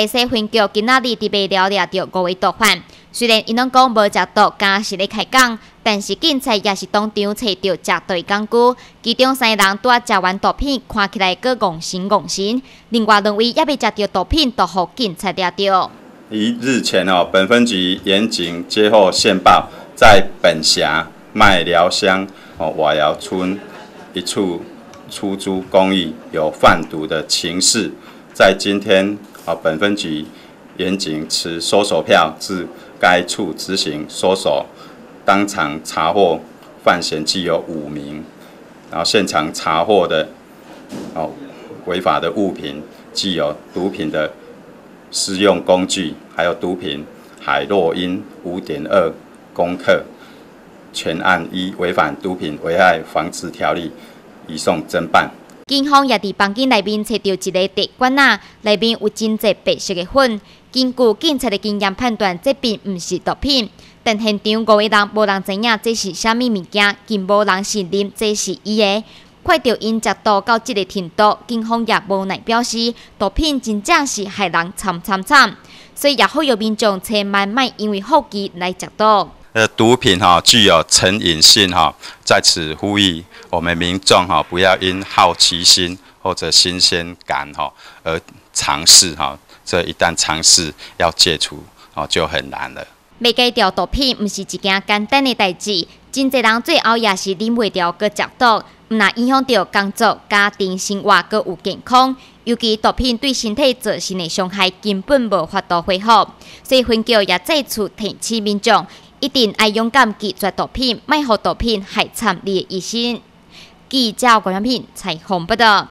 台西分局今仔日伫未了掠着五位毒贩，虽然伊拢讲无食毒，敢是咧开讲，但是警察也是当场找着食对工具，其中三人拄啊食完毒品，看起来个戆神戆神。另外两位也未食着毒品，都互警察掠到。一日前哦，本分局严警接获线报，在本辖麦寮乡哦瓦窑村一处出租公寓有贩毒的情势，在今天。本分局严谨持搜索票至该处执行搜索，当场查获犯嫌既有五名，然后现场查获的哦违法的物品既有毒品的私用工具，还有毒品海洛因五点二公克，全案依违反毒品危害防治条例移送侦办。警方也伫房间内面找到一个铁罐仔，内面有真侪白色嘅粉。根据警察的经验判断，这并毋是毒品。但现场五个人无人知影这是啥物物件，更无人承认这是伊的。看到因食毒到即个程度，警方也无奈表示，毒品真正是害人惨惨惨。所以也好，有民众千万莫因为好奇来食毒。呃，毒品哈具有成瘾性哈，在此呼吁我们民众哈，不要因好奇心或者新鲜感哈而尝试哈。这一旦尝试，要戒除啊，就很难了。戒掉毒品不是一件简单的代志，真多人最后也是忍不掉个吸毒，那影响到工作、家庭生活、个有健康。尤其毒品对身体造成的伤害根本无法度恢复，所以分局也再次提醒民众。一定要勇敢制作毒品，卖好毒品海惨裂一心，记焦国产品才红不得。